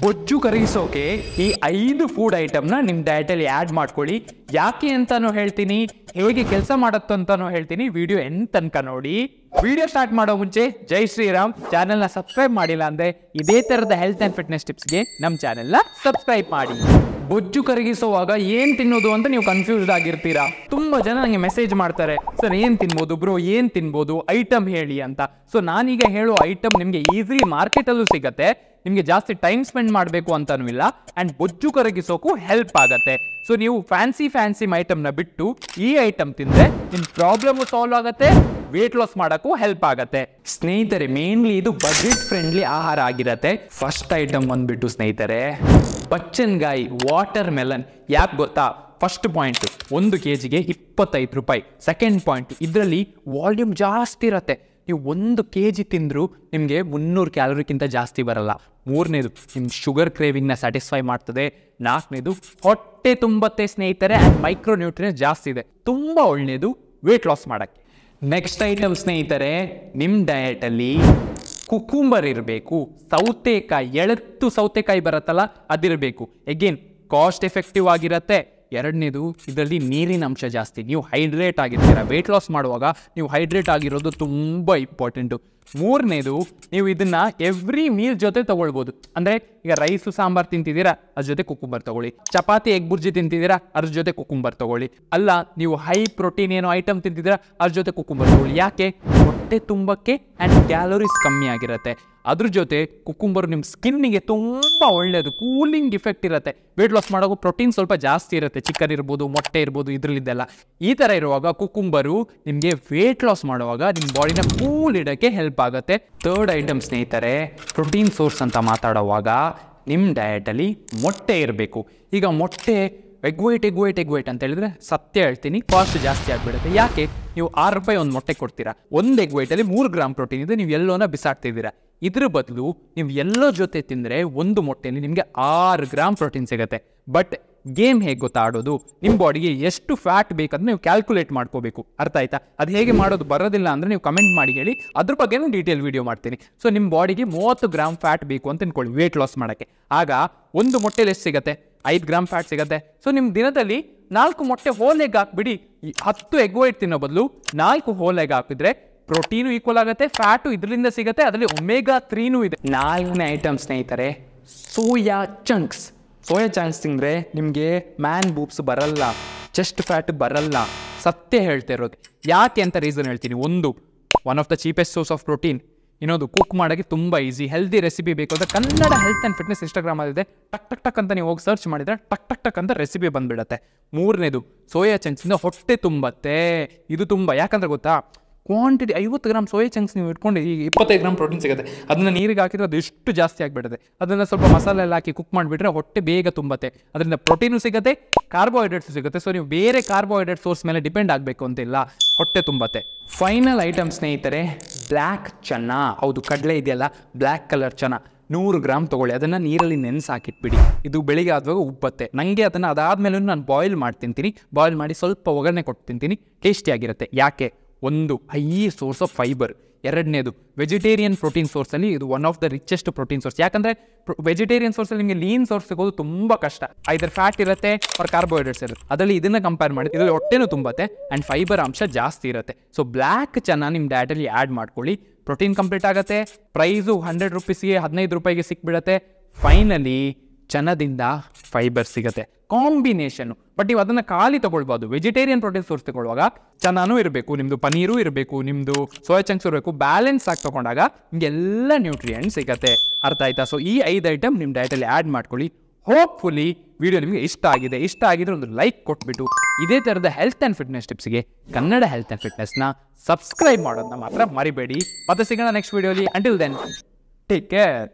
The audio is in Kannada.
ಬೊಜ್ಜು ಕರಗಿಸೋಕೆ ಈ ಐದು ಫುಡ್ ಐಟಮ್ನ ನಿಮ್ಮ ಡಯಟಲ್ಲಿ ಆ್ಯಡ್ ಮಾಡ್ಕೊಳ್ಳಿ ಯಾಕೆ ಅಂತಲೂ ಹೇಳ್ತೀನಿ ಹೇಗೆ ಕೆಲಸ ಅಂತಾನು ಹೇಳ್ತೀನಿ ವಿಡಿಯೋ ಎಂತ ತನಕ ನೋಡಿ ವಿಡಿಯೋ ಸ್ಟಾರ್ಟ್ ಮಾಡೋ ಮುಂಚೆ ಜೈ ಶ್ರೀರಾಮ್ ಚಾನೆಲ್ನ ಸಬ್ಸ್ಕ್ರೈಬ್ ಮಾಡಿಲ್ಲ ಅಂದರೆ ಇದೇ ಥರದ ಹೆಲ್ತ್ ಆ್ಯಂಡ್ ಫಿಟ್ನೆಸ್ ಟಿಪ್ಸ್ಗೆ ನಮ್ಮ ನ ಸಬ್ಸ್ಕ್ರೈಬ್ ಮಾಡಿ ಬೊಜ್ಜು ಕರಗಿಸುವಾಗ ಏನು ತಿನ್ನೋದು ಅಂತ ನೀವು ಕನ್ಫ್ಯೂಸ್ಡ್ ಆಗಿರ್ತೀರಾ ತುಂಬಾ ಜನ ನನಗೆ ಮೆಸೇಜ್ ಮಾಡ್ತಾರೆ ಸರ್ ಏನು ತಿನ್ಬೋದು ಬ್ರೋ ಏನು ತಿನ್ಬೋದು ಐಟಮ್ ಹೇಳಿ ಅಂತ ಸೊ ನಾನೀಗ ಹೇಳೋ ಐಟಮ್ ನಿಮಗೆ ಈಸಿಲಿ ಅಲ್ಲೂ ಸಿಗತ್ತೆ ನಿಮಗೆ ಜಾಸ್ತಿ ಟೈಮ್ ಸ್ಪೆಂಡ್ ಮಾಡಬೇಕು ಅಂತನೂ ಇಲ್ಲ ಅಂಡ್ ಬೊಜ್ಜು ಕರಗಿಸೋಕ್ಕೂ ಹೆಲ್ಪ್ ಆಗುತ್ತೆ ಸೊ ನೀವು ಫ್ಯಾನ್ಸಿ ಫ್ಯಾನ್ಸಿ ಐಟಮ್ನ ಬಿಟ್ಟು ಈ ಐಟಮ್ ತಿಂದ್ರೆ ನಿಮ್ಮ ಪ್ರಾಬ್ಲಮ್ ಸಾಲ್ವ್ ಆಗುತ್ತೆ ವೇಟ್ ಲಾಸ್ ಮಾಡೋಕ್ಕೂ ಹೆಲ್ಪ್ ಆಗುತ್ತೆ ಸ್ನೇಹಿತರೆ ಮೇನ್ಲಿ ಇದು ಬಜೆಟ್ ಫ್ರೆಂಡ್ಲಿ ಆಹಾರ ಆಗಿರತ್ತೆ ಫಸ್ಟ್ ಐಟಮ್ ಬಂದ್ಬಿಟ್ಟು ಸ್ನೇಹಿತರೆ ಬಚ್ಚನ್ಗಾಯಿ ವಾಟರ್ ಮೆಲನ್ ಯಾಕೆ ಗೊತ್ತಾ ಫಸ್ಟ್ ಪಾಯಿಂಟ್ ಒಂದು ಕೆ ಜಿಗೆ ಇಪ್ಪತ್ತೈದು ರೂಪಾಯಿ ಸೆಕೆಂಡ್ ಪಾಯಿಂಟ್ ಇದರಲ್ಲಿ ವಾಲ್ಯೂಮ್ ಜಾಸ್ತಿ ಇರತ್ತೆ ನೀವು ಒಂದು ಕೆ ಜಿ ತಿಂದರೂ ನಿಮಗೆ ಮುನ್ನೂರು ಕ್ಯಾಲೋರಿಗಿಂತ ಜಾಸ್ತಿ ಬರಲ್ಲ ಮೂರನೇದು ನಿಮ್ಮ ಶುಗರ್ ಕ್ರೇವಿಂಗ್ನ ಸ್ಯಾಟಿಸ್ಫೈ ಮಾಡ್ತದೆ ನಾಲ್ಕನೇದು ಹೊಟ್ಟೆ ತುಂಬತ್ತೆ ಸ್ನೇಹಿತರೆ ಆ್ಯಂಡ್ ನ್ಯೂಟ್ರಿಯನ್ಸ್ ಜಾಸ್ತಿ ಇದೆ ತುಂಬ ಒಳ್ಳೆಯದು ವೆಯ್ಟ್ ಲಾಸ್ ಮಾಡೋಕ್ಕೆ ನೆಕ್ಸ್ಟ್ ಐಟಮ್ ಸ್ನೇಹಿತರೆ ನಿಮ್ಮ ಡಯಟಲ್ಲಿ ಕುಕುಂಬರ್ ಇರಬೇಕು ಸೌತೆಕಾಯಿ ಎಳತ್ತು ಸೌತೆಕಾಯಿ ಬರುತ್ತಲ್ಲ ಅದಿರಬೇಕು ಎಗೇನ್ ಕಾಸ್ಟ್ ಎಫೆಕ್ಟಿವ್ ಆಗಿರತ್ತೆ ಎರಡನೇದು ಇದರಲ್ಲಿ ನೀರಿನ ಅಂಶ ಜಾಸ್ತಿ ನೀವು ಹೈಡ್ರೇಟ್ ಆಗಿರ್ತೀರ ವೆಯ್ಟ್ ಲಾಸ್ ಮಾಡುವಾಗ ನೀವು ಹೈಡ್ರೇಟ್ ಆಗಿರೋದು ತುಂಬ ಇಂಪಾರ್ಟೆಂಟು ಮೂರನೇದು ನೀವು ಇದನ್ನು ಎವ್ರಿ ಮೀಲ್ ಜೊತೆ ತೊಗೊಳ್ಬೋದು ಅಂದರೆ ಈಗ ರೈಸು ಸಾಂಬಾರು ತಿಂತಿದ್ದೀರಾ ಅದ್ರ ಜೊತೆ ಕುಕುಂಬರ್ ತೊಗೊಳ್ಳಿ ಚಪಾತಿ ಎಗ್ ಬುರ್ಜಿ ತಿಂತಿದ್ದೀರಾ ಅದ್ರ ಜೊತೆ ಕುಕುಂಬರ್ ತೊಗೊಳ್ಳಿ ಅಲ್ಲ ನೀವು ಹೈ ಪ್ರೋಟೀನ್ ಏನೋ ಐಟಮ್ ತಿಂತಿದ್ದೀರಾ ಅದ್ರ ಜೊತೆ ಕುಕುಂಬರ್ ತೊಗೊಳ್ಳಿ ಯಾಕೆ ಹೊಟ್ಟೆ ತುಂಬಕ್ಕೆ ಆ್ಯಂಡ್ ಕ್ಯಾಲೋರೀಸ್ ಕಮ್ಮಿ ಆಗಿರುತ್ತೆ ಅದ್ರ ಜೊತೆ ಕುಕುಂಬರು ನಿಮ್ಮ ಸ್ಕಿನ್ನಿಗೆ ತುಂಬ ಒಳ್ಳೆಯದು ಕೂಲಿಂಗ್ ಇಫೆಕ್ಟ್ ಇರುತ್ತೆ ವೆಯ್ಟ್ ಲಾಸ್ ಮಾಡೋಕ್ಕೂ ಪ್ರೋಟೀನ್ ಸ್ವಲ್ಪ ಜಾಸ್ತಿ ಇರುತ್ತೆ ಚಿಕನ್ ಇರ್ಬೋದು ಮೊಟ್ಟೆ ಇರ್ಬೋದು ಇದರಲ್ಲಿದ್ದೆಲ್ಲ ಈ ಥರ ಇರುವಾಗ ಕುಕ್ಕುಂಬರು ನಿಮಗೆ ವೆಯ್ಟ್ ಲಾಸ್ ಮಾಡುವಾಗ ನಿಮ್ಮ ಬಾಡಿನ ಕೂಲ್ ಇಡೋಕ್ಕೆ ಹೆಲ್ಪ್ ಆಗುತ್ತೆ ಥರ್ಡ್ ಐಟಮ್ ಸ್ನೇಹಿತರೆ ಪ್ರೋಟೀನ್ ಸೋರ್ಸ್ ಅಂತ ಮಾತಾಡೋವಾಗ ನಿಮ್ಮ ಡಯಟಲ್ಲಿ ಮೊಟ್ಟೆ ಇರಬೇಕು ಈಗ ಮೊಟ್ಟೆ egg white egg white egg white ಅಂತ ಹೇಳಿದ್ರೆ ಸತ್ಯ ಹೇಳ್ತೀನಿ ಕಾಸ್ಟ್ ಜಾಸ್ತಿ ಆಗ್ಬಿಡುತ್ತೆ ಯಾಕೆ ನೀವು ಆರು ರೂಪಾಯಿ ಒಂದು ಮೊಟ್ಟೆ ಕೊಡ್ತೀರಾ ಒಂದು ಎಗ್ ವೈಟಲ್ಲಿ ಮೂರು ಗ್ರಾಮ್ ಪ್ರೋಟೀನ್ ಇದೆ ನೀವು ಎಲ್ಲೋನ ಬಿಸಾಡ್ತಿದ್ದೀರಾ ಇದ್ರ ಬದಲು ನೀವು ಎಲ್ಲೋ ಜೊತೆ ತಿಂದರೆ ಒಂದು ಮೊಟ್ಟೆಯಲ್ಲಿ ನಿಮಗೆ ಆರು ಗ್ರಾಮ್ ಪ್ರೋಟೀನ್ ಸಿಗುತ್ತೆ ಬಟ್ ಗೇಮ್ ಹೇಗೆ ಗೊತ್ತಾಡೋದು ನಿಮ್ಮ ಬಾಡಿಗೆ ಎಷ್ಟು ಫ್ಯಾಟ್ ಬೇಕಂದ್ರೆ ನೀವು ಕ್ಯಾಲ್ಕುಲೇಟ್ ಮಾಡ್ಕೋಬೇಕು ಅರ್ಥ ಆಯ್ತಾ ಅದು ಹೇಗೆ ಮಾಡೋದು ಬರೋದಿಲ್ಲ ಅಂದರೆ ನೀವು ಕಮೆಂಟ್ ಮಾಡಿ ಹೇಳಿ ಅದ್ರ ಬಗ್ಗೆನೂ ಡೀಟೇಲ್ ವೀಡಿಯೋ ಮಾಡ್ತೀನಿ ಸೊ ನಿಮ್ಮ ಬಾಡಿಗೆ ಮೂವತ್ತು ಗ್ರಾಮ್ ಫ್ಯಾಟ್ ಬೇಕು ಅಂತ ತಿನ್ಕೊಳ್ಳಿ ವೇಟ್ ಲಾಸ್ ಮಾಡೋಕ್ಕೆ ಆಗ ಒಂದು ಮೊಟ್ಟೆಲಿ ಎಷ್ಟು ಸಿಗುತ್ತೆ ಐದು ಗ್ರಾಮ್ ಫ್ಯಾಟ್ ಸಿಗುತ್ತೆ ಸೊ ನಿಮ್ಮ ದಿನದಲ್ಲಿ ನಾಲ್ಕು ಮೊಟ್ಟೆ ಹೋಲ್ ಎಗ್ ಹಾಕ್ಬಿಡಿ ಹತ್ತು ಎಗ್ ವೈಟ್ ತಿನ್ನೋ ಬದಲು ನಾಲ್ಕು ಹೋಲ್ ಎಗ್ ಹಾಕಿದ್ರೆ ಪ್ರೋಟೀನು ಈಕ್ವಲ್ ಆಗುತ್ತೆ ಫ್ಯಾಟು ಇದರಿಂದ ಸಿಗುತ್ತೆ ಅದರಲ್ಲಿ ಒಮೇಗಾ ತ್ರೀನೂ ಇದೆ ನಾಲ್ಕನೇ ಐಟಮ್ ಸ್ನೇಹಿತರೆ ಸೋಯಾ ಚಂಕ್ಸ್ ಸೋಯಾ ಚಂಕ್ಸ್ ತಿಂದ್ರೆ ನಿಮಗೆ ಮ್ಯಾನ್ ಬೂಪ್ಸ್ ಬರಲ್ಲ ಚೆಸ್ಟ್ ಫ್ಯಾಟ್ ಬರಲ್ಲ ಸತ್ಯ ಹೇಳ್ತಾ ಇರೋದು ಯಾಕೆ ಅಂತ ರೀಸನ್ ಹೇಳ್ತೀನಿ ಒಂದು one of the cheapest source of protein ಇನ್ನೊಂದು ಕುಕ್ ಮಾಡೋಕ್ಕೆ ತುಂಬ ಈಸಿ ಹೆಲ್ದಿ ರೆಸಿಪಿ ಬೇಕು ಅಂದರೆ Kannada health and fitness Instagram ಇದೆ ಟಕ್ ಟಕ್ ಟಕ್ ಅಂತ ನೀವು ಹೋಗಿ ಸರ್ಚ್ ಮಾಡಿದರೆ ಟಕ್ ಟಕ್ ಟಕ್ ಅಂತ ರೆಸಿಪಿ ಬಂದ್ಬಿಡುತ್ತೆ ಮೂರನೇದು ಸೋಯಾ ಚಂಕ್ಸಿಂದ ಹೊಟ್ಟೆ ತುಂಬತ್ತೆ ಇದು ತುಂಬ ಯಾಕಂದ್ರೆ ಗೊತ್ತಾ ಕ್ವಾಂಟಿಟಿ ಐವತ್ತು ಗ್ರಾಮ್ ಸೋಯಾ ಚಂಕ್ಸ್ ನೀವು ಇಟ್ಕೊಂಡು ಈಗ ಇಪ್ಪತ್ತೈದು ಗ್ರಾಮ್ ಪ್ರೋಟೀನ್ ಸಿಗುತ್ತೆ ಅದನ್ನು ನೀರಿಗೆ ಹಾಕಿದ್ರೆ ಅದು ಎಷ್ಟು ಜಾಸ್ತಿ ಆಗಿಬಿಡುತ್ತೆ ಅದನ್ನು ಸ್ವಲ್ಪ ಮಸಾಲೆ ಎಲ್ಲ ಹಾಕಿ ಕುಕ್ ಮಾಡಿಬಿಟ್ರೆ ಹೊಟ್ಟೆ ಬೇಗ ತುಂಬತ್ತೆ ಅದರಿಂದ ಪ್ರೋಟೀನು ಸಿಗುತ್ತೆ ಕಾರ್ಬೋಹೈಡ್ರೇಟ್ಸು ಸಿಗುತ್ತೆ ಸೊ ನೀವು ಬೇರೆ ಕಾರ್ಬೋಹೈಡ್ರೇಟ್ ಸೋರ್ಸ್ ಮೇಲೆ ಡಿಪೆಂಡ್ ಆಗಬೇಕು ಅಂತಿಲ್ಲ ಹೊಟ್ಟೆ ತುಂಬತ್ತೆ ಫೈನಲ್ ಐಟಮ್ ಸ್ನೇಹಿತರೆ ಬ್ಲ್ಯಾಕ್ ಚೆನ್ನ ಹೌದು ಕಡಲೆ ಇದೆಯಲ್ಲ ಬ್ಲ್ಯಾಕ್ ಕಲರ್ ಚೆನ್ನ ನೂರು ಗ್ರಾಮ್ ತೊಗೊಳ್ಳಿ ಅದನ್ನು ನೀರಲ್ಲಿ ನೆನೆಸಿ ಹಾಕಿಟ್ಬಿಡಿ ಇದು ಬೆಳಿಗ್ಗೆ ಆದ್ವಾಗ ಉಪ್ಪತ್ತೆ ನನಗೆ ಅದನ್ನು ಅದಾದಮೇಲೂ ನಾನು ಬಾಯ್ಲ್ ಮಾಡಿ ತಿಂತೀನಿ ಬಾಯ್ಲ್ ಮಾಡಿ ಸ್ವಲ್ಪ ಒಗ್ಗರಣೆ ಕೊಟ್ಟು ತಿಂತೀನಿ ಟೇಸ್ಟಿಯಾಗಿರುತ್ತೆ ಯಾಕೆ ಒಂದು ಹೈ ಸೋರ್ಸ್ ಆಫ್ ಫೈಬರ್ ಎರಡನೇದು ವೆಜಿಟೇರಿಯನ್ ಪ್ರೋಟೀನ್ ಸೋರ್ಸಲ್ಲಿ ಇದು one of the richest protein source ಯಾಕಂದರೆ ವೆಜಿಟೇರಿಯನ್ ಸೋರ್ಸಲ್ಲಿ ನಿಮಗೆ ಲೀನ್ ಸೋರ್ಸ್ ಸಿಗೋದು ತುಂಬ ಕಷ್ಟ ಐದರ್ ಫ್ಯಾಟ್ ಇರುತ್ತೆ ಅವ್ರ ಕಾರ್ಬೋಹೈಡ್ರೇಟ್ಸ್ ಇರುತ್ತೆ ಅದರಲ್ಲಿ ಇದನ್ನು ಕಂಪೇರ್ ಮಾಡಿ ಇದರಲ್ಲಿ ಹೊಟ್ಟೆನೂ ತುಂಬತ್ತೆ ಆ್ಯಂಡ್ ಫೈಬರ್ ಅಂಶ ಜಾಸ್ತಿ ಇರುತ್ತೆ ಸೊ ಬ್ಲ್ಯಾಕ್ ಚೆನ್ನ ನಿಮ್ಮ ಡ್ಯಾಟಲ್ಲಿ ಆ್ಯಡ್ ಮಾಡ್ಕೊಳ್ಳಿ ಪ್ರೋಟೀನ್ ಕಂಪ್ಲೀಟ್ ಆಗುತ್ತೆ ಪ್ರೈಸು ಹಂಡ್ರೆಡ್ ರುಪೀಸ್ಗೆ ಹದಿನೈದು ರೂಪಾಯಿಗೆ ಸಿಕ್ಬಿಡತ್ತೆ ಫೈನಲಿ ಚನದಿಂದ ಫೈಬರ್ ಸಿಗುತ್ತೆ ಕಾಂಬಿನೇಷನ್ ಬಟ್ ನೀವು ಅದನ್ನು ಖಾಲಿ ತಗೊಳ್ಬಹುದು ವೆಜಿಟೇರಿಯನ್ ಪ್ರೋಟೀನ್ ಸೋರ್ಸ್ ತಗೊಳ್ಳುವಾಗ ಚನಾನು ಇರಬೇಕು ನಿಮ್ದು ಪನೀರು ಇರಬೇಕು ನಿಮ್ಮದು ಸೋಯಾ ಚಂಕ್ಸ್ ಇರಬೇಕು ಬ್ಯಾಲೆನ್ಸ್ ಆಗಿ ತಗೊಂಡಾಗ ನಿಮಗೆ ಎಲ್ಲ ನ್ಯೂಟ್ರಿಯೆಂಟ್ ಸಿಗುತ್ತೆ ಅರ್ಥ ಆಯ್ತಾ ಸೊ ಈ ಐದು ಐಟಮ್ ನಿಮ್ಮ ಡಯಟಲ್ಲಿ ಆ್ಯಡ್ ಮಾಡ್ಕೊಳ್ಳಿ ಹೋಪ್ಫುಲಿ ವಿಡಿಯೋ ನಿಮಗೆ ಇಷ್ಟ ಆಗಿದೆ ಇಷ್ಟ ಆಗಿದ್ರೆ ಒಂದು ಲೈಕ್ ಕೊಟ್ಬಿಟ್ಟು ಇದೇ ಥರದ ಹೆಲ್ತ್ ಆ್ಯಂಡ್ ಫಿಟ್ನೆಸ್ ಟಿಪ್ಸ್ಗೆ ಕನ್ನಡ ಹೆಲ್ತ್ ಆ್ಯಂಡ್ ಫಿಟ್ನೆಸ್ನ ಸಬ್ಸ್ಕ್ರೈಬ್ ಮಾಡೋದನ್ನ ಮಾತ್ರ ಮರಿಬೇಡಿ ಮತ್ತೆ ಸಿಗೋಣ ನೆಕ್ಸ್ಟ್ ವಿಡಿಯೋಲಿ ಅಂಟಿಲ್ ದೆನ್ ಟೇಕ್ ಕೇರ್